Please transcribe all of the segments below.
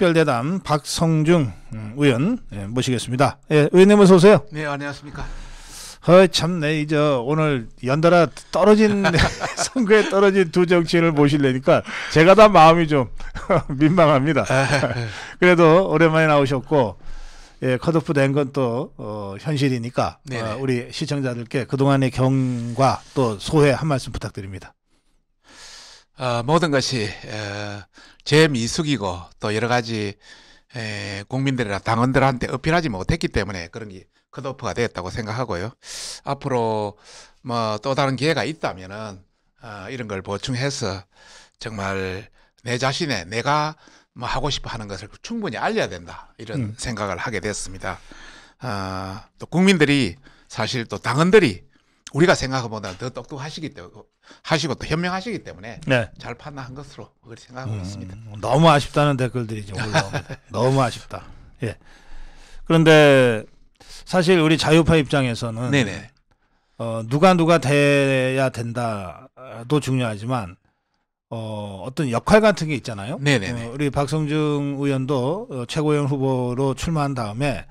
특별대담 박성중 음, 의원 예, 모시겠습니다. 예, 의원님 어서 오세요. 네, 안녕하십니까. 어, 참내 네, 이제 오늘 연달아 떨어진 선거에 떨어진 두 정치인을 모실래니까 제가 다 마음이 좀 민망합니다. 아, 예. 그래도 오랜만에 나오셨고 예, 컷오프 된 건또 어, 현실이니까 네, 어, 네. 우리 시청자들께 그동안의 경과 또 소회 한 말씀 부탁드립니다. 어, 모든 것이 어, 재미숙이고 또 여러 가지 에, 국민들이나 당원들한테 어필하지 못했기 때문에 그런 게 컷오프가 되었다고 생각하고요. 앞으로 뭐 또 다른 기회가 있다면은 어, 이런 걸 보충해서 정말 내 자신의 내가 뭐 하고 싶어 하는 것을 충분히 알려야 된다 이런 음. 생각을 하게 됐습니다. 어, 또 국민들이 사실 또 당원들이 우리가 생각보다 더 똑똑하시기 때문에 하시고 또 현명하시기 때문에 네. 잘 판단한 것으로 그렇게 생각하고 음, 있습니다. 너무 아쉽다는 댓글들이죠. 너무 아쉽다. 예. 그런데 사실 우리 자유파 입장에서는 네네. 어, 누가 누가 돼야 된다도 중요하지만 어, 어떤 역할 같은 게 있잖아요. 네네. 어, 우리 박성중 의원도 어, 최고위원 후보로 출마한 다음에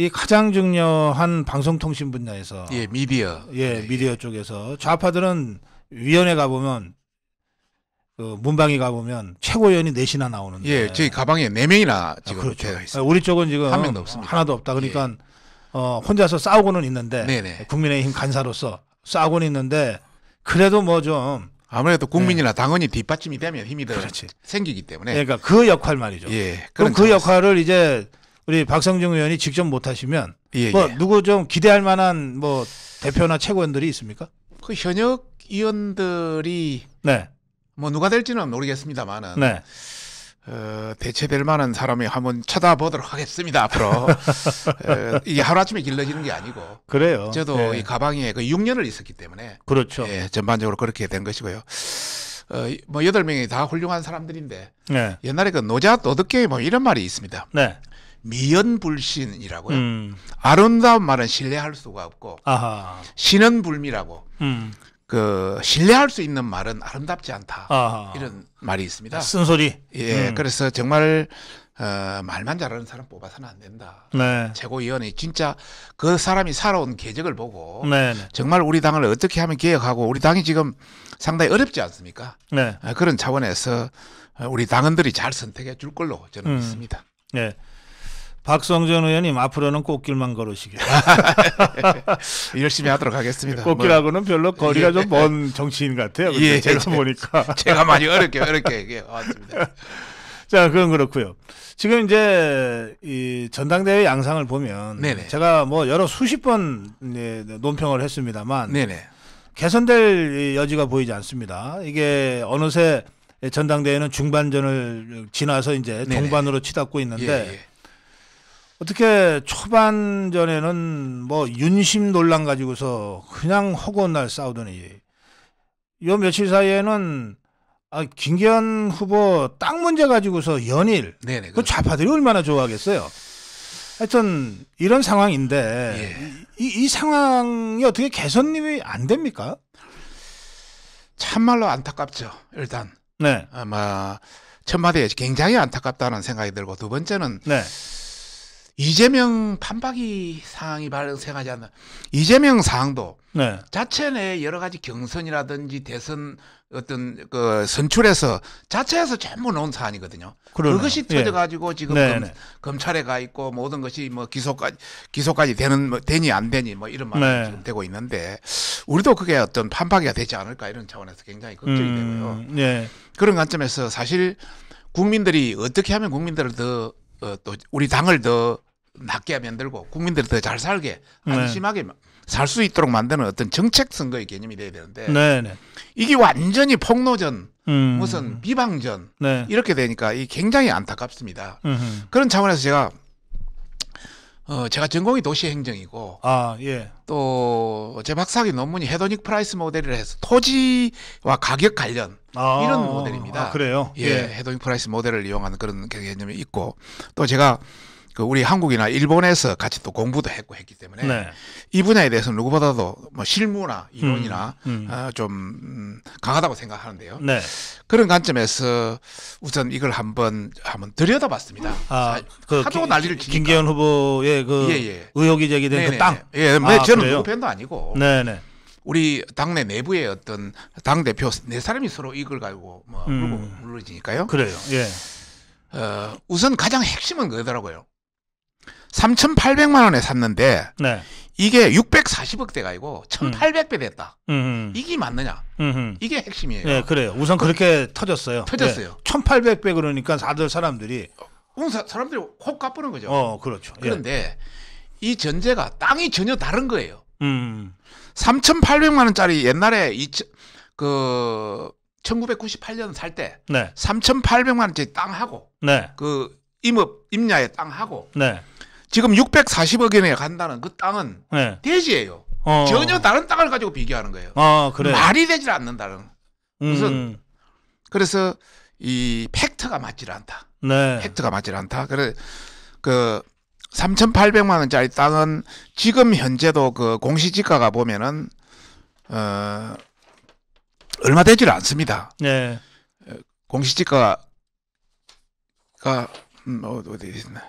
이 가장 중요한 방송통신 분야에서 예 미디어 예, 네, 예. 미디어 예. 쪽에서 좌파들은 위원회 가 보면 그 문방위 가 보면 최고위원이 넷이나 네 나오는예 저희 가방에 네 명이나 아, 지금 그렇죠. 아, 그렇죠. 우리 쪽은 지금 한 명도 없습니다. 하나도 없다 예. 그러니까 어, 혼자서 싸우고는 있는데 네네. 네. 국민의힘 간사로서 싸우고는 있는데 그래도 뭐 좀 아무래도 국민이나 네. 당원이 뒷받침이 되면 힘이 더 그렇지. 생기기 때문에 예, 그러니까 그 역할 말이죠. 예, 그럼 그 역할을 이제 우리 박상중 의원이 직접 못하시면 예, 뭐 예. 누구 좀 기대할 만한 뭐 대표나 최고원들이 위 있습니까? 그 현역 의원들이 네. 뭐 누가 될지는 모르겠습니다만은 네. 어, 대체될 만한 사람이 한번 쳐다보도록 하겠습니다 앞으로 에, 어, 이게 하루아침에 길러지는 게 아니고 그래요. 저도 예. 이 가방에 그 6년을 있었기 때문에 그렇죠. 예, 전반적으로 그렇게 된 것이고요. 어, 뭐 여덟 명이 다 훌륭한 사람들인데 네. 옛날에 그 노자 도덕계 뭐 이런 말이 있습니다. 네. 미연불신이라고요. 음. 아름다운 말은 신뢰할 수가 없고 아하. 신은불미라고 음. 그 신뢰할 수 있는 말은 아름답지 않다 아하. 이런 말이 있습니다. 쓴소리. 예, 음. 그래서 정말 어, 말만 잘하는 사람 뽑아서는 안 된다. 네. 최고위원이 진짜 그 사람이 살아온 계적을 보고 네, 네. 정말 우리 당을 어떻게 하면 개혁하고 우리 당이 지금 상당히 어렵지 않습니까? 네. 아, 그런 차원에서 우리 당원들이 잘 선택해 줄 걸로 저는 음. 믿습니다. 네. 박성전 의원님 앞으로는 꽃길만 걸으시길. 열심히 하도록 하겠습니다. 꽃길하고는 뭐. 별로 거리가 예. 좀먼 정치인 같아요. 예. 제가 제, 보니까 제가 많이 어렵게 어렵게 왔습니다. 자, 그건 그렇고요. 지금 이제 이 전당대회 양상을 보면 네네. 제가 뭐 여러 수십 번 예, 논평을 했습니다만 네네. 개선될 여지가 보이지 않습니다. 이게 어느새 전당대회는 중반전을 지나서 이제 네네. 동반으로 치닫고 있는데 예, 예. 어떻게 초반전에는 뭐 윤심 논란 가지고서 그냥 허구날 싸우더니 요 며칠 사이에는 아, 김기현 후보 땅 문제 가지고서 연일 네네, 네, 그 좌파들이 얼마나 좋아하겠어요. 하여튼 이런 상황인데 예. 이, 이 상황이 어떻게 개선이 님안 됩니까? 참말로 안타깝죠. 일단 네. 아마 첫 마디에 굉장히 안타깝다는 생각이 들고 두 번째는 네. 이재명 판박이 사항이 발생하지 않나. 이재명 사항도 네. 자체 내 여러 가지 경선이라든지 대선 어떤 그 선출에서 자체에서 전부 논 사안이거든요. 그러네 그것이 예. 터져가지고 지금 네 검, 네. 찰에가 있고 모든 것이 뭐 기소까지 기소까지 되는 뭐 되니 안 되니 뭐 이런 말이 네. 지금 되고 있는데 우리도 그게 어떤 판박이가 되지 않을까 이런 차원에서 굉장히 걱정이 음, 되고요. 예. 그런 관점에서 사실 국민들이 어떻게 하면 국민들을 더 어, 또 우리 당을 더 낮게 만들고 국민들이 더 잘 살게 네. 안심하게 네. 살수 있도록 만드는 어떤 정책 선거의 개념이 돼야 되는데 네네. 네. 이게 완전히 폭로전 음. 무슨 비방전 네. 이렇게 되니까 이 굉장히 안타깝습니다. 음흠. 그런 차원에서 제가 어 제가 전공이 도시행정이고 아 예. 또제 박사학위 논문이 헤도닉 프라이스 모델을 해서 토지와 가격 관련 아, 이런 모델입니다. 아, 그래요? 예, 예. 헤도닉 프라이스 모델을 이용하는 그런 개념이 있고 또 제가 그 우리 한국이나 일본에서 같이 또 공부도 했고 했기 때문에 네. 이 분야에 대해서 는 누구보다도 뭐 실무나 이론이나 음, 음. 어, 좀 음, 강하다고 생각하는데요. 네. 그런 관점에서 우선 이걸 한번 한번 들여다봤습니다. 아, 그 하도 기, 난리를 치니까. 김기현 후보의 그 예, 예. 의혹이 제기된 그 네, 네. 땅. 예, 네, 아, 저는 그래요? 누구 편도 아니고. 네네. 우리 당내 내부의 어떤 당 대표 네 사람이 서로 이걸 가지고 뭐 음. 물러지니까요. 그래요. 예. 어, 우선 가장 핵심은 그거더라고요. 3,800만 원에 샀는데 네. 이게 640억대가 아니고 1,800배 음. 됐다. 음흠. 이게 맞느냐? 음흠. 이게 핵심이에요. 네, 그래요. 우선 어, 그렇게 터졌어요. 터졌어요. 네. 1,800배 그러니까 다들 사람들이 어, 사람들이 콕 까부는 거죠. 어, 그렇죠. 예. 그런데 예. 이 전제가 땅이 전혀 다른 거예요. 음. 3,800만 원짜리 옛날에 2그 1998년 살때 네. 3,800만 원짜리 땅하고 네. 그 임업 임야의 땅하고 네. 지금 640억에 간다는 그 땅은 네. 돼지예요. 어. 전혀 다른 땅을 가지고 비교하는 거예요. 아, 그래. 말이 되질 않는다는. 무슨 음. 그래서 이 팩트가 맞질 않다. 네. 팩트가 맞질 않다. 그래 그 3,800만 원짜리 땅은 지금 현재도 그 공시지가가 보면은 어 얼마 되질 않습니다. 네. 공시지가가 음, 어, 어디 있나?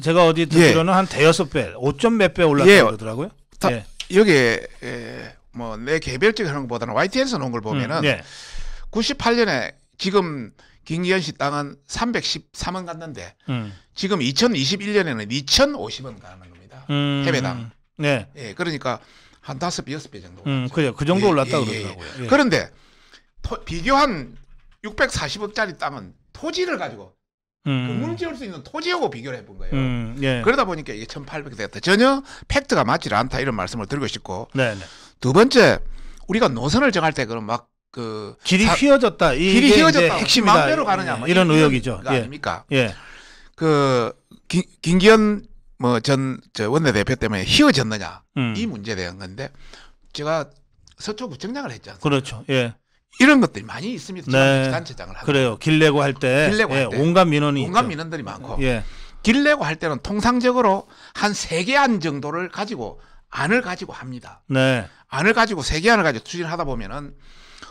제가 어디 들으로는 예. 한 대여섯 배, 5점 몇 배 올랐다고 예. 그러더라고요. 다, 예. 여기에 예, 뭐내 개별적인 하는 것보다는 YTN에서 놓은 걸 보면은 음, 예. 98년에 지금 김기현 씨 땅은 313원 갔는데 음. 지금 2021년에는 2,050원 가는 겁니다. 음, 해당 네. 예, 그러니까 한 다섯 배, 여섯 배 정도. 음, 그래그 정도 예, 올랐다 예, 예, 그러더라고요. 그런데 토, 비교한 640억짜리 땅은 토지를 가지고 그 음. 그 물지을 수 있는 토지하고 비교를 해본 거예요. 음, 예. 그러다 보니까 이게 1800대였다. 전혀 팩트가 맞지 않다 이런 말씀을 드리고 싶고 네네. 네. 두 번째 우리가 노선을 정할 때 그럼 막그 길이 사, 휘어졌다. 길이 휘어졌다. 핵심이 마음대로 가느냐 뭐 예, 이런, 이런 의혹이죠. 예. 아닙니까? 예. 그 기, 김기현 뭐전저 원내대표 때문에 휘어졌느냐 음. 이 문제에 대한 건데 제가 서초구청장을 했지 않습니까? 그렇죠. 예. 이런 것들이 많이 있습니다. 네. 단체장을 하고. 그래요. 길 내고 할 때, 길내고 예, 할때 온갖 민원이 온갖 있죠. 민원들이 많고 예. 길 내고 할 때는 통상적으로 한 세 개 안 정도를 가지고 안을 가지고 합니다. 네. 안을 가지고 세 개 안을 가지고 추진하다 보면은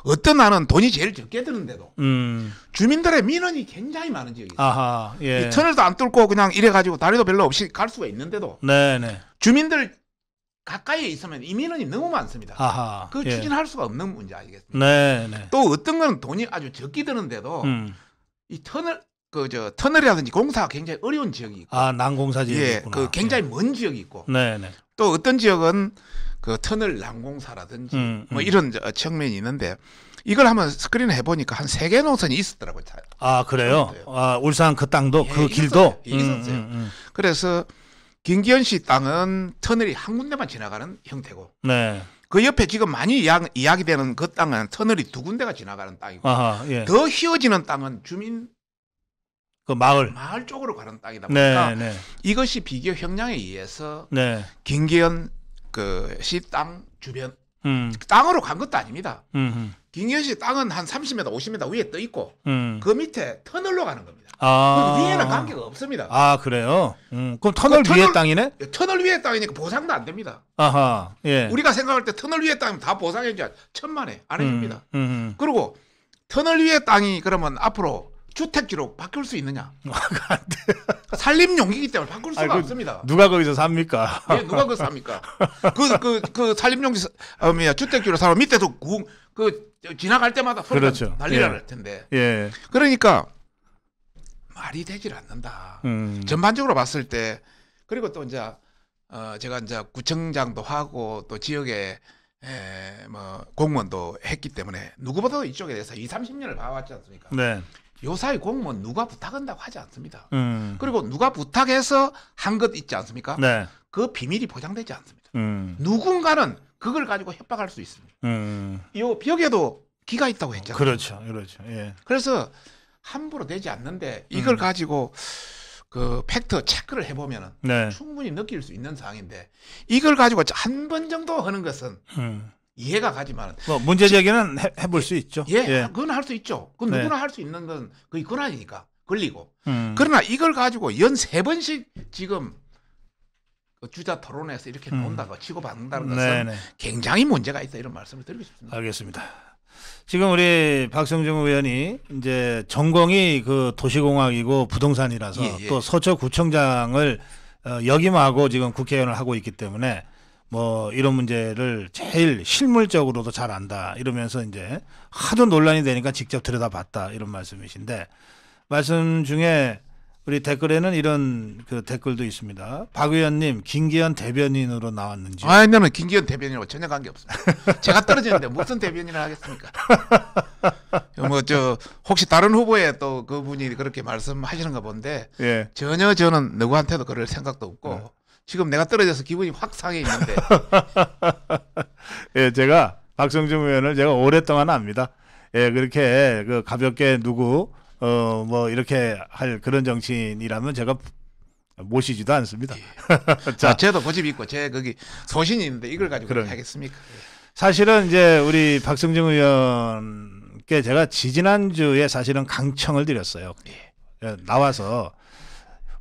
어떤 안은 돈이 제일 적게 드는데도 음. 주민들의 민원이 굉장히 많은 지역이 있어요. 아하, 예. 터널도 안 뚫고 그냥 이래 가지고 다리도 별로 없이 갈 수가 있는데도 네네. 네. 주민들 가까이에 있으면 이민원이 너무 많습니다. 아하, 그 예. 추진할 수가 없는 문제 아니겠습니까? 네, 네. 또 어떤 건 돈이 아주 적게 드는데도 음. 이 터널 그 저 터널이라든지 공사가 굉장히 어려운 지역이 있고 아 난공사 지역이 예, 있구나. 그 굉장히 예. 먼 지역이 있고 네, 네. 또 어떤 지역은 그 터널 난공사라든지 음, 뭐 음. 뭐 이런 저 측면이 있는데 이걸 한번 스크린 해보니까 한 세 개 노선이 있었더라고요. 아 그래요? 아 울산 그 땅도 예, 그 길도 있었어요. 있었어요. 음, 음, 음. 그래서 김기현씨 땅은 터널이 한 군데만 지나가는 형태고 네. 그 옆에 지금 많이 이야기, 되는그 땅은 터널이 두 군데가 지나가는 땅이고 아하, 예. 더 휘어지는 땅은 주민 그 마을 마을 쪽으로 가는 땅이다 네, 보니까 네, 네. 이것이 비교 형량에 의해서 네. 김기현 그시 땅 주변 음. 땅으로 간 것도 아닙니다. 음. 김기현 씨 땅은 한 30m, 50m 위에 떠 있고 음. 그 밑에 터널로 가는 겁니다. 아. 그 위에는 관계가 없습니다. 아 그래요? 음, 그럼 그 터널 그 위에 터널, 땅이네? 터널 위에 땅이니까 보상도 안 됩니다. 아하. 예. 우리가 생각할 때 터널 위에 땅다 보상해줘야 천만에 안 음, 해줍니다. 음, 음, 그리고 터널 위에 땅이 그러면 앞으로 주택지로 바뀔 수 있느냐? 아, 산림용이기 때문에 바꿀 수가 아니, 그, 없습니다. 누가 거기서 삽니까? 예, 누가 거기서 삽니까? 그, 그, 그 산림용 어, 뭐야, 주택지로 사면 밑에도 구, 그 지나갈 때마다 그렇죠. 난리가 예. 텐데. 예. 그러니까 말이 되질 않는다. 음. 전반적으로 봤을 때 그리고 또 이제 어 제가 이제 구청장도 하고 또 지역에 에뭐 공무원도 했기 때문에 누구보다도 이쪽에 대해서 2, 30년을 봐왔지 않습니까? 네. 요사이 공무원 누가 부탁한다고 하지 않습니다. 음. 그리고 누가 부탁해서 한 것 있지 않습니까? 네. 그 비밀이 보장되지 않습니다. 음. 누군가는 그걸 가지고 협박할 수 있습니다. 음. 이 벽에도 기가 있다고 했잖아요. 그렇죠, 그렇죠. 예. 그래서 함부로 되지 않는데 음. 이걸 음. 가지고 그 팩트 체크를 해보면은 네. 충분히 느낄 수 있는 상황인데 이걸 가지고 한 번 정도 하는 것은 음. 이해가 가지만 뭐 문제 제기는 해, 볼수 예, 있죠. 예, 예. 그건 할 수 있죠. 그건 네. 누구나 할 수 있는 건 그게 권한이니까 걸리고. 음. 그러나 이걸 가지고 연 세 번씩 지금 그 주자 토론에서 이렇게 음. 논다고 음. 치고 받는다는 것은 네네. 네. 굉장히 문제가 있다 이런 말씀을 드리고 싶습니다. 알겠습니다. 지금 우리 박성중 의원이 이제 전공이 그 도시공학이고 부동산이라서 예, 예. 또 서초구청장을 어, 역임하고 지금 국회의원을 하고 있기 때문에 뭐 이런 문제를 제일 실물적으로도 잘 안다 이러면서 이제 하도 논란이 되니까 직접 들여다봤다 이런 말씀이신데 말씀 중에 우리 댓글에는 이런 그 댓글도 있습니다. 박 의원님 김기현 대변인으로 나왔는지. 아, 왜냐면 김기현 대변인하고 전혀 관계 없어요. 제가 떨어지는데 무슨 대변인을 하겠습니까? 뭐 저 혹시 다른 후보에 또 그분이 그렇게 말씀하시는가 본데 예. 전혀 저는 누구한테도 그럴 생각도 없고 예. 지금 내가 떨어져서 기분이 확 상해 있는데. 예, 제가 박성중 의원을 제가 오랫동안 압니다. 예, 그렇게 그 가볍게 누구 어뭐 이렇게 할 그런 정치인이라면 제가 모시지도 않습니다. 예. 자, 아, 제도 고집 있고 제 거기 소신이 있는데 이걸 가지고 그럼, 하겠습니까? 사실은 이제 우리 박성중 의원께 제가 지지난 주에 사실은 강청을 드렸어요. 예. 예. 나와서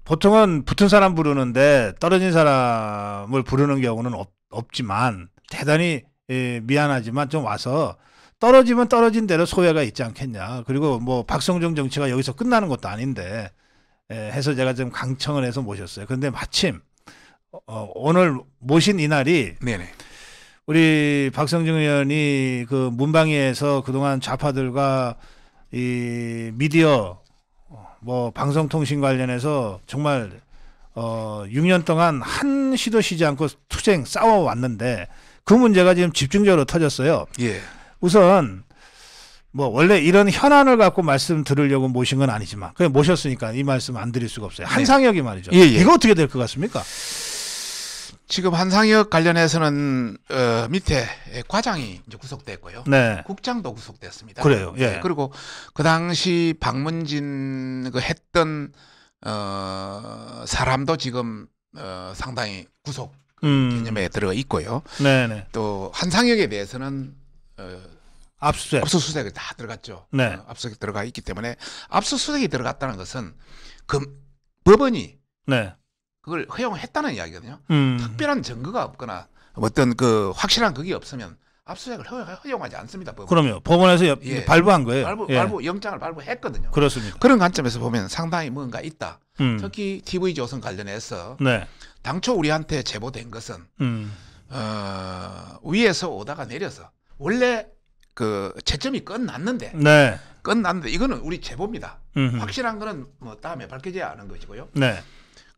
보통은 붙은 사람 부르는데 떨어진 사람을 부르는 경우는 없, 지만 대단히 예, 미안하지만 좀 와서 떨어지면 떨어진 대로 소외가 있지 않겠냐. 그리고 뭐 박성종 정치가 여기서 끝나는 것도 아닌데 에, 예, 해서 제가 좀 강청을 해서 모셨어요. 그런데 마침 어, 오늘 모신 이날이 네네. 우리 박성종 의원이 그 문방위에서 그동안 좌파들과 이 미디어 뭐 방송통신 관련해서 정말 어 6년 동안 한 시도 쉬지 않고 투쟁 싸워 왔는데 그 문제가 지금 집중적으로 터졌어요. 예. 우선 뭐 원래 이런 현안을 갖고 말씀 들으려고 모신 건 아니지만 그냥 모셨으니까 이 말씀 안 드릴 수가 없어요. 네. 한상혁이 말이죠. 예, 예. 이거 어떻게 될 것 같습니까? 지금 한상혁 관련해서는 어, 밑에 과장이 이제 구속됐고요. 네. 국장도 구속됐습니다. 그래요. 예. 네, 그리고 그 당시 박문진 그 했던 어, 사람도 지금 어, 상당히 구속 음. 개념에 들어 가 있고요. 네네. 네. 또 한상혁에 대해서는 어, 압수수색. 압수수색이 다 들어갔죠. 네. 어, 압수수색 이 들어가 있기 때문에 압수수색이 들어갔다는 것은 그 법원이 네. 그걸 허용했다는 이야기거든요. 음. 특별한 증거가 없거나 어떤 그 확실한 그게 없으면 압수수색을 허용하지 않습니다. 법원. 그럼요. 법원에서 여, 예. 발부한 거예요. 발부, 예. 발부 영장을 발부했거든요. 그렇습니다. 그런 관점에서 보면 상당히 뭔가 있다. 음. 특히 TV 조선 관련해서 네. 당초 우리한테 제보된 것은 음. 어, 위에서 오다가 내려서 원래 그 채점이 끝났는데 네. 끝났는데 이거는 우리 제보입니다. 음흠. 확실한 거는 뭐 다음에 밝혀져야 하는 것이고요. 네.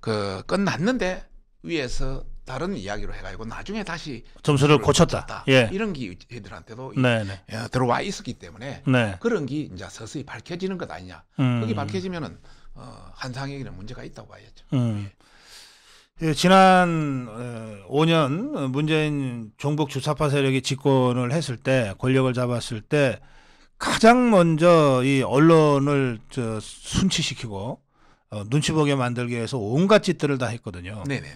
그 끝났는데 위에서 다른 이야기로 해가지고 나중에 다시 점수를 고쳤다. 고쳤다. 예. 이런 기회들한테도 네, 네. 예, 들어와 있었기 때문에 네. 그런 게 이제 서서히 밝혀지는 것 아니냐. 음. 그게 밝혀지면은 어, 한상에게는 문제가 있다고 봐야죠. 음. 예. 예, 지난 5년 어, 문재인 종북 주사파 세력이 집권을 했을 때 권력을 잡았을 때 가장 먼저 이 언론을 저 순치시키고 어, 눈치 보게 만들기 위해서 온갖 짓들을 다 했거든요. 네네.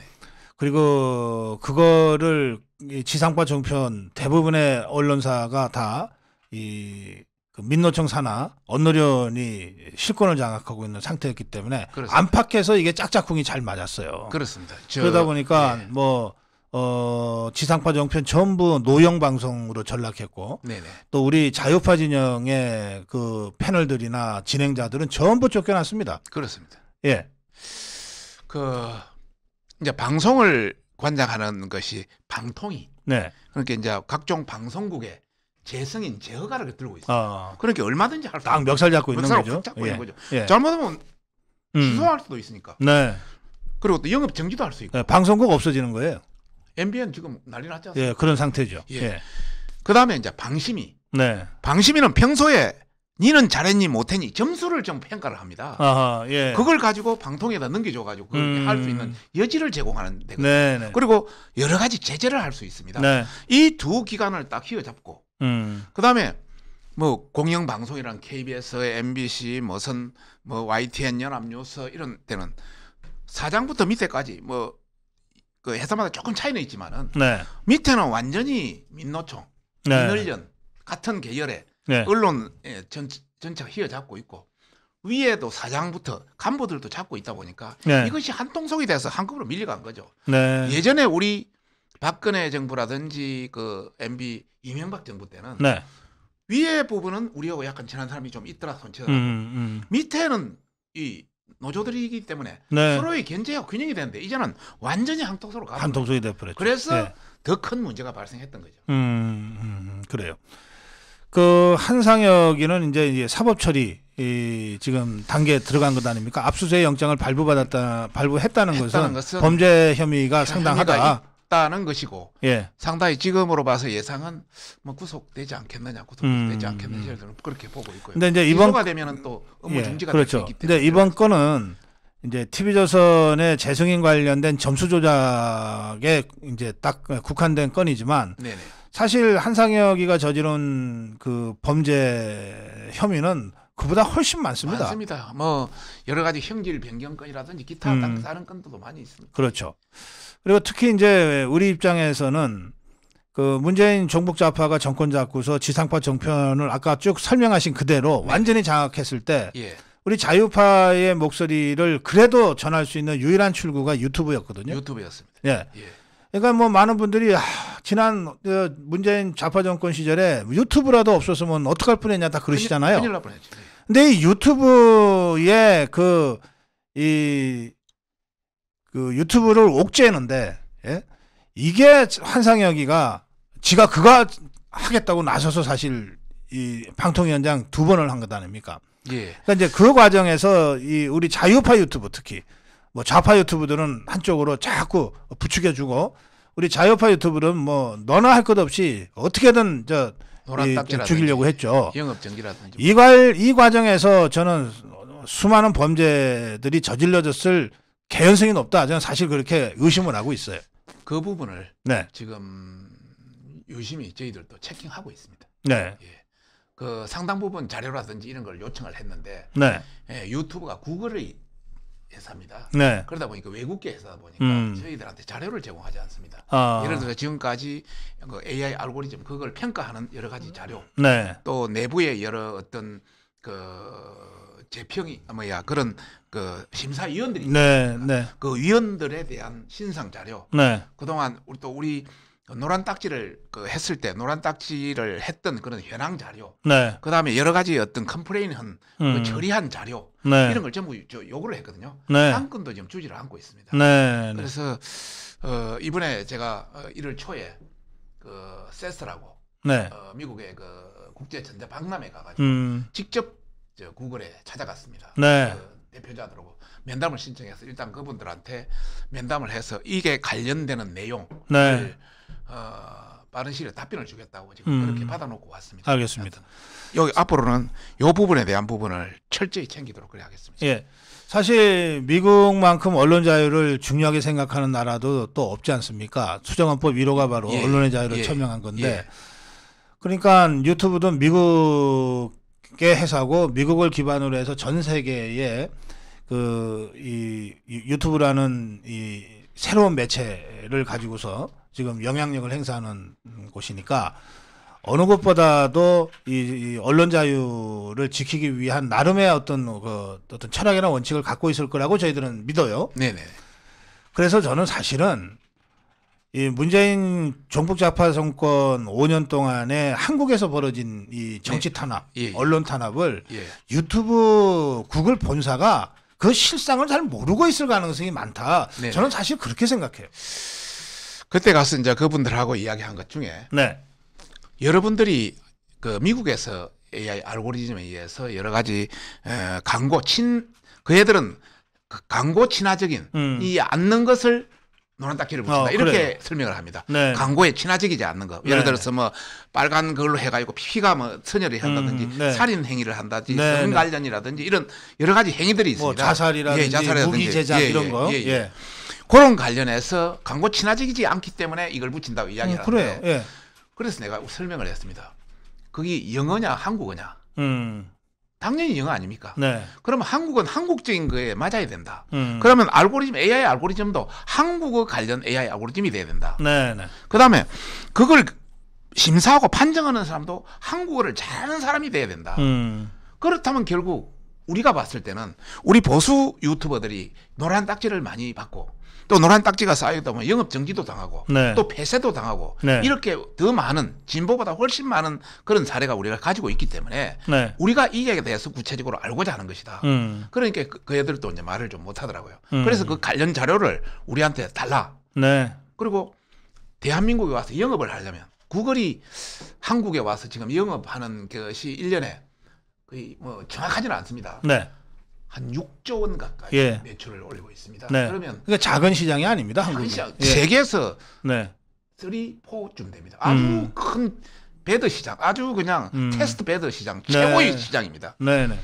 그리고 그거를 지상파 종편 대부분의 언론사가 다이 그 민노총 산하 언노련이 실권을 장악하고 있는 상태였기 때문에 그렇습니다. 안팎에서 이게 짝짝꿍이 잘 맞았어요. 그렇습니다. 저, 그러다 보니까 네. 뭐 어, 지상파 정편 전부 노영 방송으로 전락했고 네네. 또 우리 자유파 진영의 그 패널들이나 진행자들은 전부 쫓겨났습니다. 그렇습니다. 예. 그 이제 방송을 관장하는 것이 방통위. 네. 그러니까 이제 각종 방송국에 재성인 재허가를 들고 있어요. 아. 그러니까 얼마든지 할딱 멱살 잡고 있는 거죠. 잡고 있는 예. 거죠. 예. 잘못하면 음. 취소할 수도 있으니까. 네. 그리고 또 영업 정지도 할 수 있고. 예, 방송국 없어지는 거예요. MBN 지금 난리 났지 않습니까? 예, 그런 상태죠. 예. 예. 그다음에 이제 방심이. 네. 방심이는 평소에 니는 잘했니 못했니 점수를 좀 평가를 합니다. 아하, 예. 그걸 가지고 방통에다 넘겨줘가지고 음. 할수 있는 여지를 제공하는 데거든요. 네네. 네. 그리고 여러 가지 제재를 할 수 있습니다. 네. 이두 기간을 딱 휘어잡고 음. 그다음에 뭐 공영 방송이란 KBS, MBC, 뭐선 뭐 YTN 뭐 연합뉴스 이런 데는 사장부터 밑에까지 뭐 그 회사마다 조금 차이는 있지만은 네. 밑에는 완전히 민노총, 네. 민의전 같은 계열의 네. 언론 예, 전 전체가 휘어잡고 있고 위에도 사장부터 간부들도 잡고 있다 보니까 네. 이것이 한통속이 돼서 한꺼번에 밀려간 거죠. 네. 예전에 우리 박근혜 정부라든지 그 MB 이명박 정부 때는 네. 위에 부분은 우리하고 약간 친한 사람이 좀 있더라 손치더라 음, 음, 음. 밑에는 이 노조들이기 때문에 네. 서로의 견제가 균형이 되는데 이제는 완전히 한통속으로 가. 한통속이 돼버렸죠. 그래서 네. 더큰 문제가 발생했던 거죠. 음, 음, 음 그래요. 그 한상혁이는 이제 사법 처리 이 지금 단계에 들어간 것 아닙니까? 압수수색 영장을 발부받았다 발부했다는, 것은, 것은 범죄 혐의가 상당하다. 혐의가 낮다는 것이고 예. 상당히 지금으로 봐서 예상은 뭐 구속되지 않겠느냐, 구속되지 음. 않겠느냐 를 음. 그렇게 보고 있고요. 근데 이제 이번 가되면또 업무 예. 중지가 그렇죠. 되기 때문에. 근데 이번 건은 이제 TV조선의 재승인 관련된 점수 조작에 이제 딱 국한된 건이지만 네네. 사실 한상혁이가 저지른 그 범죄 혐의는 그보다 훨씬 많습니다. 많습니다. 뭐 여러 가지 형질 변경건이라든지 기타 음. 다른 건들도 많이 있습니다. 그렇죠. 그리고 특히 이제 우리 입장에서는 그 문재인 종북 좌파가 정권 잡고서 지상파 정편을 아까 쭉 설명하신 그대로 네. 완전히 장악했을 때 예. 우리 자유파의 목소리를 그래도 전할 수 있는 유일한 출구가 유튜브였거든요. 유튜브였습니다. 예. 예. 그러니까 뭐 많은 분들이 아, 지난 문재인 좌파 정권 시절에 유튜브라도 없었으면 어떡할 뻔했냐 다 그러시잖아요. 큰일, 큰일 날 뻔했죠. 예. 근데 이유튜브에 그이 그 유튜브를 옥죄는데 예? 이게 환상혁이가 지가 그거 하겠다고 나서서 사실 이 방통위원장 두 번을 한 것 아닙니까? 예. 그러니까 이제 그 과정에서 이 우리 자유파 유튜브 특히 뭐 좌파 유튜브들은 한쪽으로 자꾸 부추겨주고 우리 자유파 유튜브는 뭐 너나 할 것 없이 어떻게든 저 이, 죽이려고 했죠. 영업 정지라든지. 이괄 이 과정에서 저는 수많은 범죄들이 저질러졌을 개연성이 높다. 저는 사실 그렇게 의심을 하고 있어요. 그 부분을 네. 지금 유심히 저희들도 체킹하고 있습니다. 네. 예. 그 상당 부분 자료라든지 이런 걸 요청을 했는데 네. 예, 유튜브가 구글의 회사입니다. 네. 그러다 보니까 외국계 회사다 보니까 음. 저희들한테 자료를 제공하지 않습니다. 아. 예를 들어 서 지금까지 그 AI 알고리즘 그걸 평가하는 여러 가지 자료, 네. 또 내부의 여러 어떤 그 재평이 뭐야 그런 그 심사위원들이 네, 네. 그 위원들에 대한 신상 자료 네. 그동안 우리 또 우리 노란 딱지를 그 했을 때 노란 딱지를 했던 그런 현황 자료 네. 그다음에 여러 가지 어떤 컴플레인한 그 음. 그 처리한 자료 네. 이런 걸 전부 저 요구를 했거든요 네. 한 건도 지금 주지를 않고 있습니다 네, 네. 그래서 어, 이번에 제가 1월 어, 초에 그 세스라고 네. 어, 미국의 그 국제 전자 박람회 가가지고 음. 직접 저 구글에 찾아갔습니다. 네. 그 대표자들하고 면담을 신청해서 일단 그분들한테 면담을 해서 이게 관련되는 내용 네. 어, 빠른 시일에 답변을 주겠다고 지금 음. 그렇게 받아놓고 왔습니다. 알겠습니다. 여기 앞으로는 이 부분에 대한 부분을 철저히 챙기도록 그래 하겠습니다. 예. 사실 미국만큼 언론 자유를 중요하게 생각하는 나라도 또 없지 않습니까? 수정헌법 1호가 바로 예. 언론의 자유를 예. 천명한 건데 예. 그러니까 유튜브도 미국의 회사고 미국을 기반으로 해서 전 세계에 그 이 유튜브라는 이 새로운 매체를 가지고서 지금 영향력을 행사하는 곳이니까 어느 곳보다도 이, 언론 자유를 지키기 위한 나름의 어떤 그 어떤 철학이나 원칙을 갖고 있을 거라고 저희들은 믿어요. 네네. 그래서 저는 사실은 이 문재인 종북 좌파 정권 5년 동안에 한국에서 벌어진 이 정치 예. 탄압, 예. 예. 언론 탄압을 예. 유튜브 구글 본사가 그 실상을 잘 모르고 있을 가능성이 많다. 네. 저는 사실 그렇게 생각해요. 그때 가서 이제 그분들하고 이야기한 것 중에 네. 여러분들이 그 미국에서 AI 알고리즘에 의해서 여러 가지 에, 광고 친 그 애들은 그 광고 친화적인 음. 이 앉는 것을 노란 딱지를 붙인다 어, 이렇게 그래요. 설명을 합니다. 네. 광고에 친화적이지 않는 거. 예를 네. 들어서 뭐 빨간 걸로 해가지고 피가 뭐 선열이 한다든지 음, 네. 살인 행위를 한다든지 네, 성관련이라든지 네. 이런 여러 가지 행위들이 뭐 있습니다. 뭐 자살이라든지, 예, 자살이라든지 무기 제작 예, 이런 예, 거. 예, 예, 예. 그런 관련해서 광고 친화적이지 않기 때문에 이걸 붙인다고 이야기를 음, 그래요 예. 그래서 내가 설명을 했습니다. 그게 영어냐 한국어냐. 음. 당연히 영어 아닙니까? 네. 그러면 한국은 한국적인 거에 맞아야 된다. 음. 그러면 알고리즘 AI 알고리즘도 한국어 관련 AI 알고리즘이 돼야 된다. 네, 네. 그다음에 그걸 심사하고 판정하는 사람도 한국어를 잘하는 사람이 돼야 된다. 음. 그렇다면 결국 우리가 봤을 때는 우리 보수 유튜버들이 노란 딱지를 많이 받고 또 노란 딱지가 쌓이다 보면 영업 정지도 당하고 네. 또 폐쇄도 당하고 네. 이렇게 더 많은 진보보다 훨씬 많은 그런 사례가 우리가 가지고 있기 때문에 네. 우리가 이에 대해서 구체적으로 알고자 하는 것이다. 음. 그러니까 그, 그 애들도 이제 말을 좀 못하더라고요. 음. 그래서 그 관련 자료를 우리한테 달라. 네. 그리고 대한민국에 와서 영업을 하려면 구글이 한국에 와서 지금 영업하는 것이 1년에 거의 뭐 정확하지는 않습니다. 네. 한 6조 원 가까이 예. 매출을 올리고 있습니다. 네. 그러면 그러니까 작은 시장이 아닙니다. 한국 시장 예. 세계에서 네. 3, 4쯤 됩니다. 아주 음. 큰 배드 시장, 아주 그냥 음. 테스트 배드 시장, 네. 최고의 시장입니다. 네네. 네.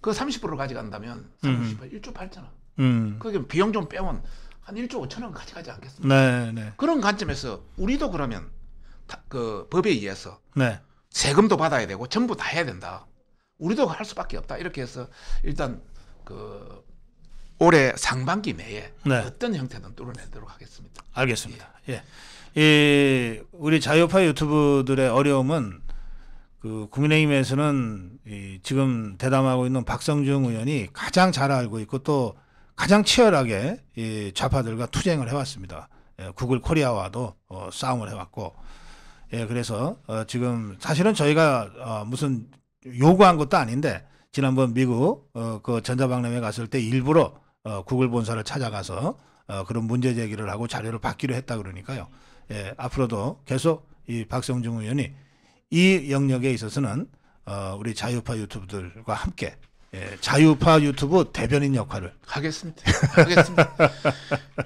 그 30%를 가져간다면 30, 음. 1조 8천원. 음. 그게 비용 좀 빼면 한 1조 5천원 가져가지 않겠습니까? 네네. 네. 그런 관점에서 우리도 그러면 다, 그 법에 의해서 네. 세금도 받아야 되고 전부 다 해야 된다. 우리도 할 수밖에 없다. 이렇게 해서 일단 그 올해 상반기 내에 네. 어떤 형태든 뚫어내도록 하겠습니다. 알겠습니다. 예. 예. 우리 자유파 유튜브들의 어려움은 그 국민의힘에서는 이 지금 대담하고 있는 박성중 의원이 가장 잘 알고 있고 또 가장 치열하게 이 좌파들과 투쟁을 해왔습니다. 예, 구글 코리아와도 어, 싸움을 해왔고, 예, 그래서 어, 지금 사실은 저희가 어, 무슨 요구한 것도 아닌데 지난번 미국 어, 그 전자박람회 갔을 때 일부러 어, 구글 본사를 찾아가서 어, 그런 문제 제기를 하고 자료를 받기로 했다 그러니까요. 예, 앞으로도 계속 이 박성중 의원이 이 영역에 있어서는 어, 우리 자유파 유튜브들과 함께 예, 자유파 유튜브 대변인 역할을 하겠습니다. 하겠습니다.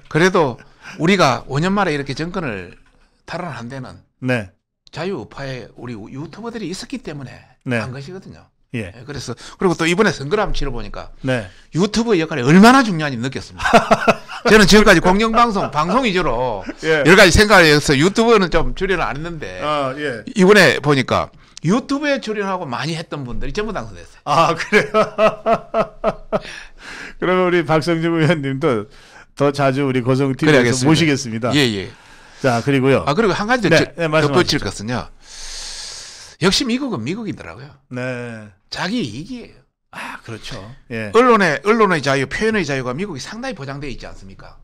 그래도 우리가 5년 만에 이렇게 정권을 탈환한 데는 네. 자유파의 우리 유튜버들이 있었기 때문에 네. 한 것이거든요. 예. 예. 그래서 그리고 또 이번에 선거를 한번 치러보니까 네. 유튜브의 역할이 얼마나 중요한지 느꼈습니다. 저는 지금까지 공영방송 방송 위주로 예. 여러 가지 생각을 해서 유튜브는 좀 출연을 안 했는데 아, 예. 이번에 보니까 유튜브에 출연하고 많이 했던 분들이 전부 당선됐어요. 아 그래요? 그러면 우리 박성준 의원님도 더 자주 우리 고성 t 에서 모시겠습니다. 예예. 예. 자 그리고요. 아 그리고 한 가지 더 네, 네, 덧붙일 것은요. 역시 미국은 미국이더라고요. 네. 자기 이익이에요. 아, 그렇죠. 예. 언론의, 언론의 자유, 표현의 자유가 미국이 상당히 보장되어 있지 않습니까?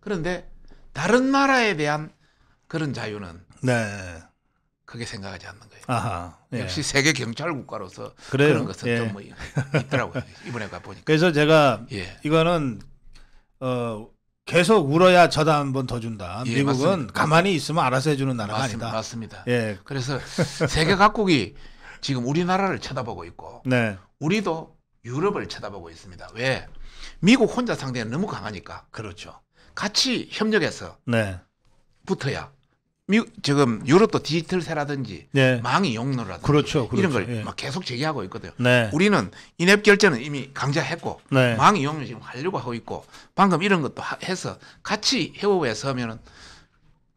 그런데 다른 나라에 대한 그런 자유는 네. 크게 생각하지 않는 거예요. 아하, 예. 역시 세계 경찰 국가로서 그래요? 그런 것은 예. 좀뭐 있더라고요. 이번에 가 보니까. 그래서 제가 예. 이거는 어 계속 울어야 저다 한 번 더 준다. 예, 미국은 맞습니다. 가만히 있으면 알아서 해주는 나라가 맞습니다. 아니다. 맞습니다. 예. 그래서 세계 각국이 지금 우리나라를 쳐다보고 있고 네. 우리도 유럽을 쳐다보고 있습니다. 왜? 미국 혼자 상대는 너무 강하니까. 그렇죠. 같이 협력해서 네. 붙어야 미국 지금 유럽도 디지털세라든지 네. 망이 용로라든지 그렇죠, 그렇죠. 이런 걸막 그렇죠. 예. 계속 제기하고 있거든요. 네. 우리는 인앱 결제는 이미 강제했고 네. 망이 용료 지금 하려고 하고 있고 방금 이런 것도 하, 해서 같이 협업해서 하면은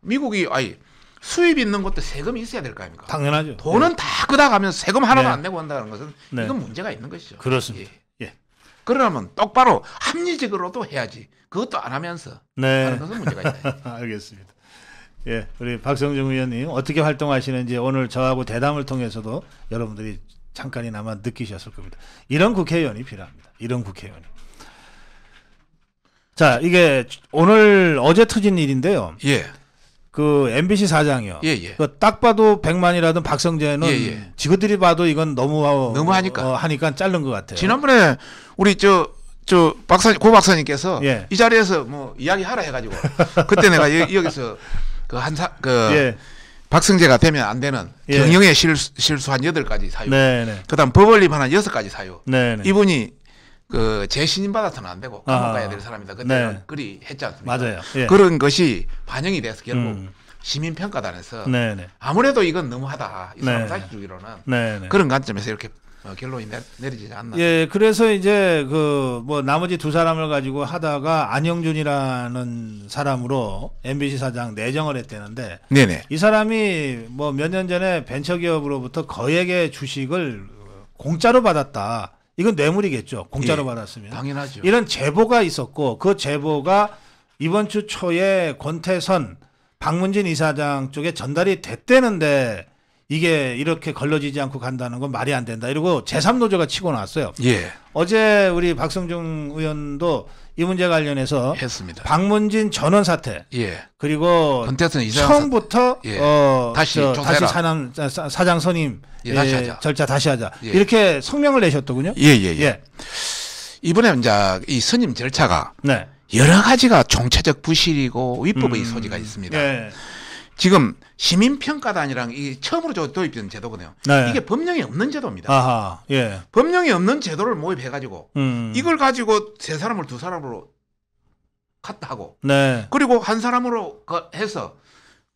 미국이 아니 수입 있는 것도 세금이 있어야 될 거 아닙니까? 당연하죠. 돈은 네. 다 끄다가면서 세금 하나도 네. 안 내고 한다는 것은 네. 이건 문제가 있는 것이죠. 그렇습니다. 예. 예. 그러면 똑바로 합리적으로도 해야지. 그것도 안 하면서 하는 것은 문제가 있다. 알겠습니다. 예, 우리 박성중 의원님 어떻게 활동하시는지 오늘 저하고 대담을 통해서도 여러분들이 잠깐이나마 느끼셨을 겁니다. 이런 국회의원이 필요합니다. 이런 국회의원이. 자, 이게 오늘 어제 터진 일인데요. 예. 그 MBC 사장이요. 예, 예. 그 딱 봐도 백만이라든 박성재는 예, 예. 지그들이 봐도 이건 너무 어, 너무 하니까 어, 하니까 자른 것 같아요. 지난번에 우리 저저 박사 고 박사님께서 예. 이 자리에서 뭐 이야기하라 해가지고 그때 내가 여, 여기서 그 한 사 그 예. 박승재가 되면 안 되는 예. 경영의 실수, 실수 한 여덟 가지 사유. 네네. 네. 그다음 버벌립 하나 여섯 가지 사유. 네네. 네. 이분이 그 재신임 받아서는 안 되고 감옥 가야 될 사람이다. 그때는 네. 그리 했지 않습니까? 맞아요. 예. 그런 것이 반영이 돼서 결국 음. 시민 평가단에서 네, 아무래도 이건 너무하다. 이 사람 다시 주기로는 그런 관점에서 이렇게 어, 결론이 내, 리지 않나. 예, 그래서 이제 그 뭐 나머지 두 사람을 가지고 하다가 안영준이라는 사람으로 MBC 사장 내정을 했대는데, 네네. 이 사람이 뭐 몇 년 전에 벤처기업으로부터 거액의 주식을 공짜로 받았다. 이건 뇌물이겠죠. 공짜로 예, 받았으면. 당연하죠. 이런 제보가 있었고 그 제보가 이번 주 초에 권태선 박문진 이사장 쪽에 전달이 됐대는데 이게 이렇게 걸러지지 않고 간다는 건 말이 안 된다. 이러고 제3노조가 치고 나왔어요. 예. 어제 우리 박성중 의원도 이 문제 관련해서 했습니다. 박문진 전원 사태. 예. 그리고 처음부터 예. 어 다시 저, 다시 사남 사장 선임 예, 다시 예, 하자. 절차 다시 하자. 예. 이렇게 성명을 내셨더군요. 예, 예, 예, 예. 이번에 이제 이 선임 절차가 네. 여러 가지가 정체적 부실이고 위법의 음, 소지가 있습니다. 지금 시민평가단이랑 이 처음으로 도입된 제도거든요. 네. 이게 법령이 없는 제도입니다. 아하, 예. 법령이 없는 제도를 모입해가지고 음. 이걸 가지고 세 사람을 두 사람으로 카트하고 네. 그리고 한 사람으로 해서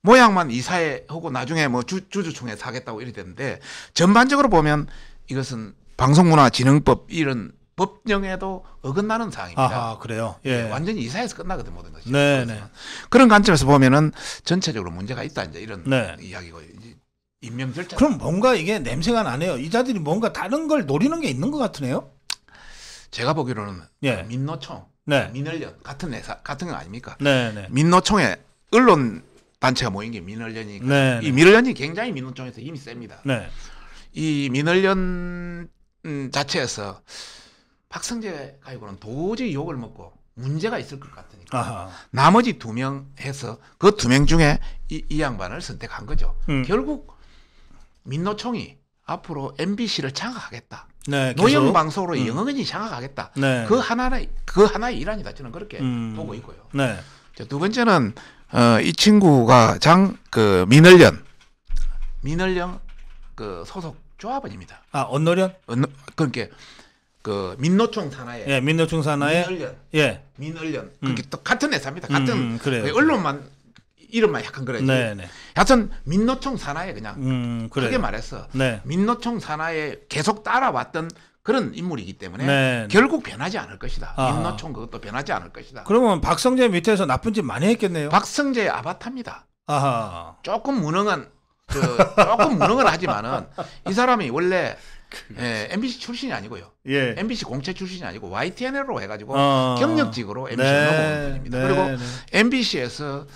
모양만 이사회하고 나중에 뭐 주, 주주총회 사겠다고 이래 되는데 전반적으로 보면 이것은 방송문화진흥법 이런 법령에도 어긋나는 사항입니다. 아 그래요. 예. 예. 완전히 이사에서 끝나거든 모든 것이. 네, 네. 그런 관점에서 보면은 전체적으로 문제가 있다 이제 이런 네. 이야기고 임명 절차. 그럼 뭔가 이게 냄새가 나네요. 이자들이 뭔가 다른 걸 노리는 게 있는 것 같으네요. 제가 보기로는 예. 민노총, 네. 민을련 같은 회사 같은 거 아닙니까? 네, 네. 민노총에 언론 단체가 모인 게 민을련이니까 네, 이 네. 민을련이 굉장히 민노총에서 힘이 셉니다. 네. 이 민을련 음, 자체에서 박성재 가요고는 도저히 욕을 먹고 문제가 있을 것 같으니까 아하. 나머지 두 명 해서 그 두 명 중에 이, 이, 양반을 선택한 거죠. 음. 결국 민노총이 앞으로 MBC를 장악하겠다. 네, 노영 방송으로 음. 영원히 장악하겠다. 네. 그 하나의 그 하나의 일환이다. 저는 그렇게 음. 보고 있고요. 네. 자, 두 번째는 어, 이 친구가 장 그 민을련 민을련 그 소속 조합원입니다. 아 언노련? 언, 그러니까 그 민노총 산하에 예, 민노총 산하에 민언련 예, 민언련 음. 그게 또 같은 회사입니다. 같은 음, 그래요. 언론만 이름만 약간 그래요. 네, 네. 하여튼 민노총 산하에 그냥 음, 그래요. 크게 말해서 네. 민노총 산하에 계속 따라왔던 그런 인물이기 때문에 네. 결국 변하지 않을 것이다. 아 민노총 그것도 변하지 않을 것이다. 그러면 박성재 밑에서 나쁜 짓 많이 했겠네요. 박성재 아바타입니다. 아하. 조금 무능한 그 조금 무능은 하지만은 이 사람이 원래 그 예, MBC 출신이 아니고요. 예. MBC 공채 출신이 아니고 YTN으로 해가지고 어. 경력직으로 MBC로 네. 넘어온 분입니다. 네. 그리고 네. 네. MBC에서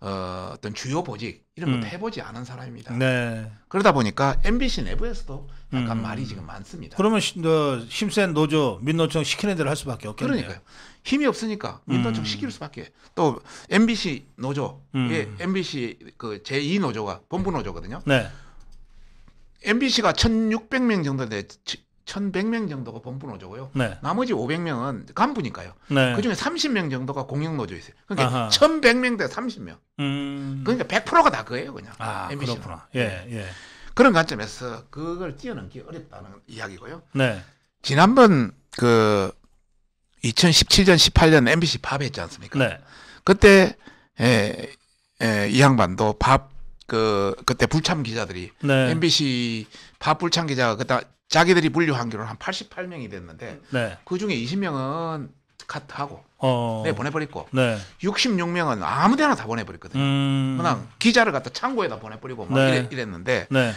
어, 어떤 주요 보직 이런 것도 음. 해보지 않은 사람입니다. 네. 그러다 보니까 MBC 내부에서도 약간 음. 말이 지금 많습니다. 그러면 시, 어, 힘센 노조 민노총 시키는 대로 할 수밖에 없겠네요. 그러니까요. 힘이 없으니까 민노총 음. 시킬 수밖에. 또 MBC 노조, 음. 예, MBC 그 제2 노조가 본부 노조거든요. 네. MBC가 1,600명 정도인데 1,100명 정도가 본부 노조고요. 네. 나머지 500명은 간부니까요. 네. 그중에 30명 정도가 공영 노조 있어요. 그러니까 아하. 1,100명 대 30명. 음... 그러니까 100%가 다 그예요, 그냥. 아, MBC는. 그렇구나. 예, 네. 예. 그런 관점에서 그걸 뛰어넘기 어렵다는 이야기고요. 네. 지난번 그 2017년 18년 MBC 밥 했지 않습니까? 네. 그때 에, 예, 에, 예, 이 양반도 밥그 그때 불참 기자들이 네. MBC 밥불참 기자가 그때 자기들이 분류한 기로한 88명이 됐는데 네. 그 중에 20명은 카트하고 어... 네, 보내버렸고 네. 66명은 아무데나 다 보내버렸거든요. 음... 그냥 기자를 갖다 창고에다 보내버리고 막 네. 이랬, 는데 네.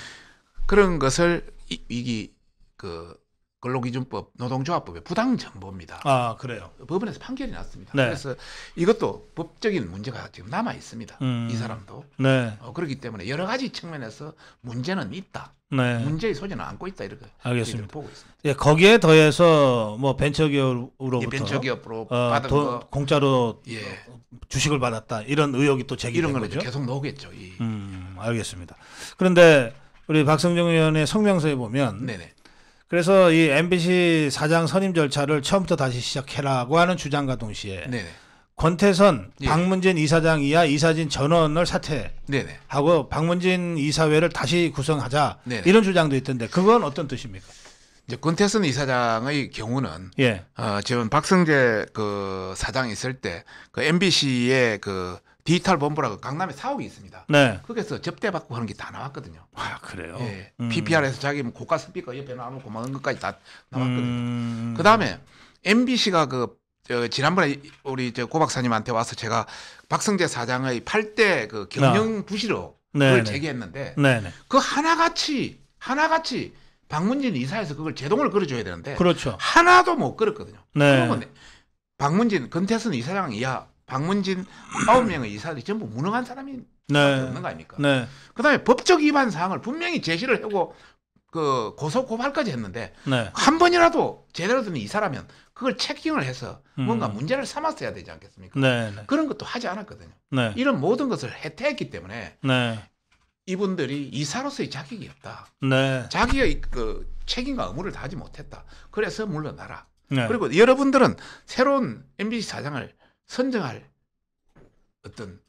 그런 것을 이, 이게 그 근로기준법 노동조합법의 부당정보입니다. 아 그래요. 법원에서 판결이 났습니다. 네. 그래서 이것도 법적인 문제가 지금 남아 있습니다. 음. 이 사람도. 네. 어, 그렇기 때문에 여러 가지 측면에서 문제는 있다. 네. 문제의 소재는 안고 있다 이렇게 알겠습니다. 보고 있습니다. 예, 거기에 더해서 뭐 벤처기업으로부터 예, 벤처기업으로 어, 받은 돈, 거 공짜로 예. 주식을 받았다 이런 의혹이 또 제기된 이런 거 계속 나오겠죠. 이. 음, 알겠습니다. 그런데 우리 박성정 의원의 성명서에 보면 네네. 그래서 이 MBC 사장 선임 절차를 처음부터 다시 시작해라고 하는 주장과 동시에 네네. 권태선, 예. 박문진 이사장 이하 이사진 전원을 사퇴하고 네, 네. 박문진 이사회를 다시 구성하자 네네. 네. 이런 주장도 있던데 그건 어떤 뜻입니까? 이제 권태선 이사장의 경우는 예. 어, 지금 박성재 그 사장 있을 때그 MBC의 그, 그 디지털 본부라고 강남에 사옥이 있습니다. 네. 거기서 접대받고 하는 게 다 나왔거든요. 아 그래요? 예. 음. PPR에서 자기 뭐 고가 스피커 옆에 놔놓고 막 뭐 것까지 다 나왔거든요. 음. 그다음에 MBC가 그 저, 지난번에 우리 저고 박사님한테 와서 제가 박성재 사장의 8대 그 경영 아. 부실로 네. 그걸 네. 제기했는데 네네. 네. 그 하나같이 하나같이 박문진 이사에서 그걸 제동을 걸어줘야 되는데 그렇죠. 하나도 못 걸었거든요. 네. 그러면 박문진, 근태순 이사장 이하 방문진 9 명의 이사들이 전부 무능한 사람이 네. 없는 거 아닙니까? 네. 그다음에 법적 위반 사항을 분명히 제시를 하고 그 고소 고발까지 했는데 네. 한 번이라도 제대로 된 이사라면 그걸 체킹을 해서 음. 뭔가 문제를 삼았어야 되지 않겠습니까? 네. 네. 그런 것도 하지 않았거든요. 네. 이런 모든 것을 해태했기 때문에 네. 이분들이 이사로서의 자격이 없다. 자기의 그 책임과 의무를 다하지 못했다. 그래서 물러나라. 그리고 여러분들은 새로운 MBC 사장을 선정할 어떤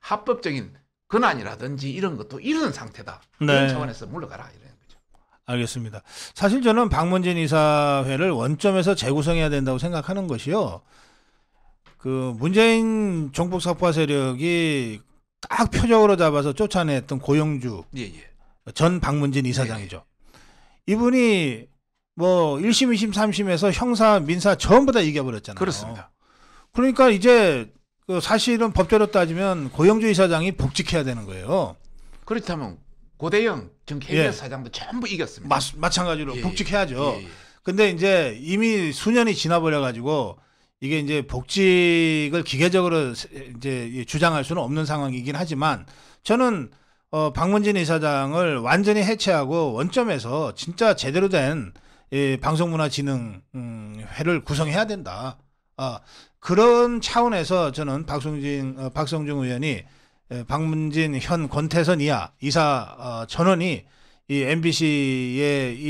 합법적인 근안이라든지 이런 것도 잃은 상태다. 네. 이런 차원에서 물러가라 이런 거죠. 알겠습니다. 사실 저는 박문진 이사회를 원점에서 재구성해야 된다고 생각하는 것이요. 그 문재인 정복 사파 세력이 딱 표적으로 잡아서 쫓아냈던 고영주 예, 예. 전 박문진 이사장이죠. 예, 이분이 뭐 1심, 2심, 3심에서 형사, 민사 전부 다 이겨버렸잖아요. 그렇습니다. 그러니까 이제 그 사실은 법대로 따지면 고영주 이사장이 복직해야 되는 거예요. 그렇다면 고대영 정혜련 예. 사장도 전부 이겼습니다. 마, 찬가지로 예, 복직해야죠. 예, 근데 이제 이미 수년이 지나버려 가지고 이게 이제 복직을 기계적으로 이제 주장할 수는 없는 상황이긴 하지만 저는 어 박문진 이사장을 완전히 해체하고 원점에서 진짜 제대로 된 예, 방송문화진흥회를 음, 구성해야 된다. 아, 그런 차원에서 저는 박성진 어, 박성중 의원이 에, 박문진 현 권태선 이하 이사 어, 전원이 이 MBC의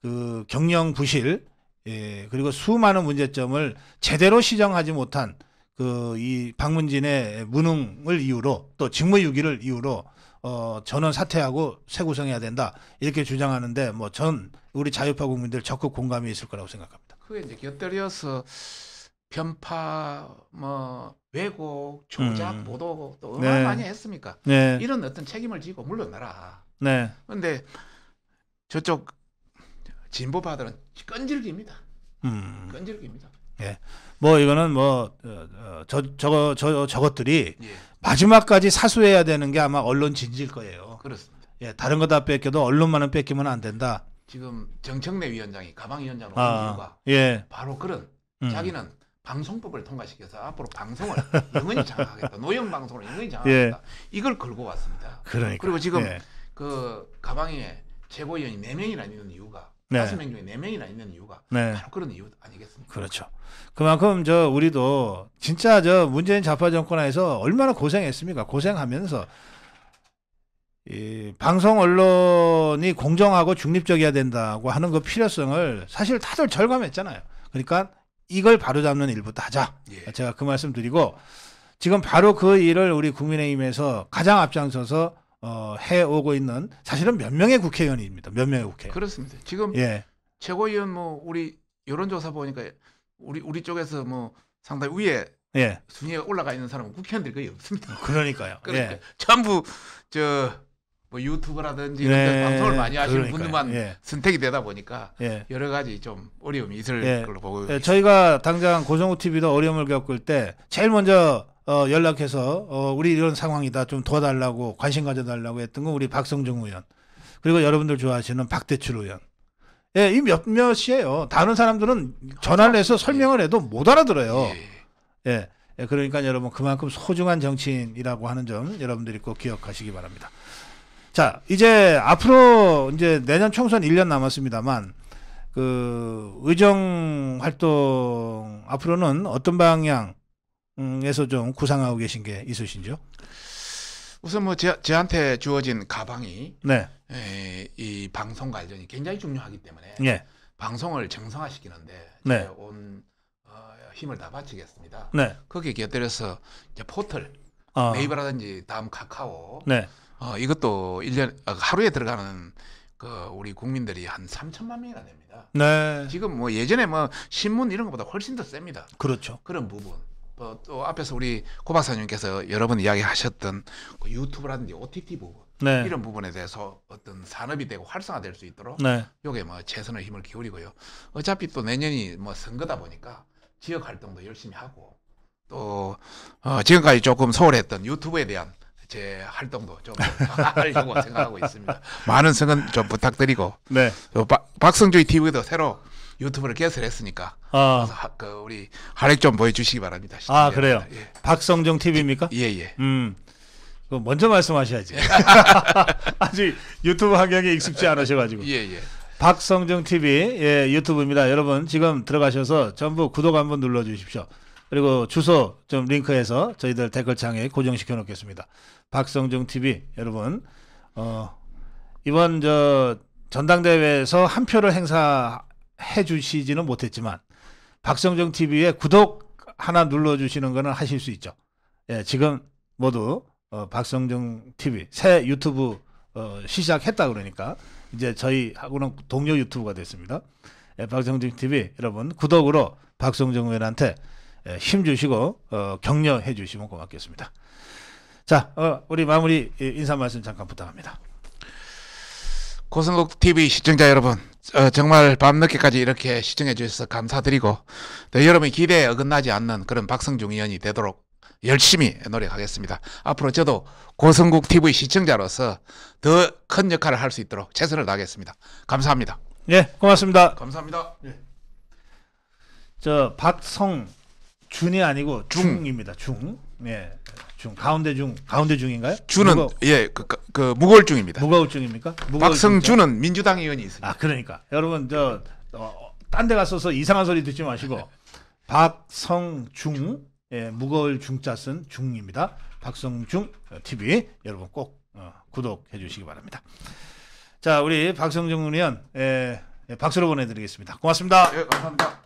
이그 경영 부실 예, 그리고 수많은 문제점을 제대로 시정하지 못한 그 이 박문진의 무능을 이유로 또 직무유기를 이유로 어 전원 사퇴하고 새 구성해야 된다 이렇게 주장하는데 뭐 전 우리 자유파 국민들 적극 공감이 있을 거라고 생각합니다. 그게 이제 곁들여서 변파뭐 왜곡, 조작, 음. 보도 또 얼마나 네. 많이 했습니까? 네. 이런 어떤 책임을 지고 물러나라. 네. 근데 저쪽 진보파들은 끈질깁니다. 음. 끈질깁니다. 예. 뭐 이거는 뭐저 어, 어, 저거 저 저것들이 예. 마지막까지 사수해야 되는 게 아마 언론 진지일 거예요. 그렇습니다. 예. 다른 거 다 뺏겨도 언론만은 뺏기면 안 된다. 지금 정청래 위원장이 가방 위원장으로 아, 온 아, 이유가 예. 바로 그런 음. 자기는 방송법을 통과시켜서 앞으로 방송을 영원히 장악하겠다. 노형 방송을 영원히 예. 장악하겠다. 예. 이걸 걸고 왔습니다. 그러니까. 그리고 지금 예. 그 가방에 최고위원이 4명이나 있는 이유가 네. 5명 중에 4명이나 있는 이유가 네. 바로 그런 이유 아니겠습니까? 그렇죠. 그만큼 저 우리도 진짜 저 문재인 좌파 정권 에서 얼마나 고생했습니까? 고생하면서 이 방송 언론이 공정하고 중립적이어야 된다고 하는 그 필요성을 사실 다들 절감했잖아요. 그러니까 이걸 바로잡는 일부터 하자. 예. 제가 그 말씀 드리고 지금 바로 그 일을 우리 국민의힘에서 가장 앞장서서 어, 해오고 있는 사실은 몇 명의 국회의원입니다. 몇 명의 국회. 그렇습니다. 지금 예. 최고위원 뭐 우리 여론조사 보니까 우리 우리 쪽에서 뭐 상당히 위에 예. 순위가 올라가 있는 사람은 국회의원들 거의 없습니다. 그러니까요. 그러니까 예. 전부 저뭐 유튜브라든지 이런 데 예, 방송을 많이 하시는 분들만 예. 선택이 되다 보니까 예. 여러 가지 좀 어려움이 있을 예. 걸로 보고 예. 저희가 당장 고정우 TV도 어려움을 겪을 때 제일 먼저 어, 연락해서 어, 우리 이런 상황이다 좀 도와달라고 관심 가져달라고 했던 건 우리 박성중 의원 그리고 여러분들 좋아하시는 박대출 의원 예, 이 몇몇이에요. 다른 사람들은 전화를 해서 그렇죠. 설명을 해도 못 알아들어요. 예. 예. 예, 그러니까 여러분 그만큼 소중한 정치인이라고 하는 점 여러분들이 꼭 기억하시기 바랍니다. 자, 이제 앞으로 이제 내년 총선 1년 남았습니다만 그 의정 활동 앞으로는 어떤 방향에서 좀 구상하고 계신 게 있으신지요? 우선 뭐 제, 저한테 주어진 가방이 네. 에, 예, 이 방송 관련이 굉장히 중요하기 때문에 네. 방송을 정상화시키는데 네. 온 어, 힘을 다 바치겠습니다. 네. 거기에 곁들여서 이제 포털 어. 아. 네이버라든지 다음 카카오 네. 어, 이것도 1년 아, 그 하루에 들어가는 그 우리 국민들이 한 3천만 명이나 됩니다. 네. 지금 뭐 예전에 뭐 신문 이런 것보다 훨씬 더 셉니다. 그렇죠. 그런 부분. 뭐또 앞에서 우리 고 박사님께서 여러 분 이야기하셨던 그 유튜브라든지 OTT 부분 네. 이런 부분에 대해서 어떤 산업이 되고 활성화될 수 있도록 네. 요게 뭐 최선의 힘을 기울이고요. 어차피 또 내년이 뭐 선거다 보니까 지역 활동도 열심히 하고 또어 지금까지 조금 소홀했던 유튜브에 대한 제 활동도 좀 하려고 생각하고 있습니다. 많은 성원 좀 부탁드리고 네. 박성주의 TV도 새로 유튜브를 개설했으니까 아. 하, 그 우리 활약 좀 보여주시기 바랍니다. 아 그래요. 예. 박성종 TV입니까? 예예. 예. 음. 먼저 말씀하셔야지. 아직 유튜브 환경에 익숙지 않으셔가지고. 예예. 박성종 TV 예, 유튜브입니다. 여러분 지금 들어가셔서 전부 구독 한번 눌러주십시오. 그리고 주소 좀 링크해서 저희들 댓글창에 고정시켜 놓겠습니다. 박성중 TV 여러분 어, 이번 저 전당대회에서 한 표를 행사해 주시지는 못했지만 박성중 t v 의 구독 하나 눌러 주시는 거는 하실 수 있죠. 예, 지금 모두 어, 박성중 TV 새 유튜브 어, 시작했다 그러니까 이제 저희하고는 동료 유튜브가 됐습니다. 예, 박성중 TV 여러분 구독으로 박성중 의원한테 예, 힘 주시고 어, 격려해 주시면 고맙겠습니다. 자, 어, 우리 마무리 예, 인사 말씀 잠깐 부탁합니다. 고성국 TV 시청자 여러분, 어, 정말 밤늦게까지 이렇게 시청해 주셔서 감사드리고, 네, 여러분 기대에 어긋나지 않는 그런 박성중 의원이 되도록 열심히 노력하겠습니다. 앞으로 저도 고성국 TV 시청자로서 더 큰 역할을 할 수 있도록 최선을 다하겠습니다. 감사합니다. 예, 고맙습니다. 감사합니다. 네. 저 박성준이 아니고 중. 중입니다. 중. 예. 중 가운데 중 가운데 중인가요? 주는 무거... 예그 그, 그무거울입니다무거울입니까 그 박성준은 민주당 의원이 있습니다. 아 그러니까 여러분 저 어, 딴데 가서서 이상한 소리 듣지 마시고 박성중 예, 무거울 자쓴 중입니다. 박성중 TV 여러분 꼭 어, 구독해 주시기 바랍니다. 자 우리 박성중 의원 예, 예 박수로 보내드리겠습니다. 고맙습니다. 예, 감사합니다.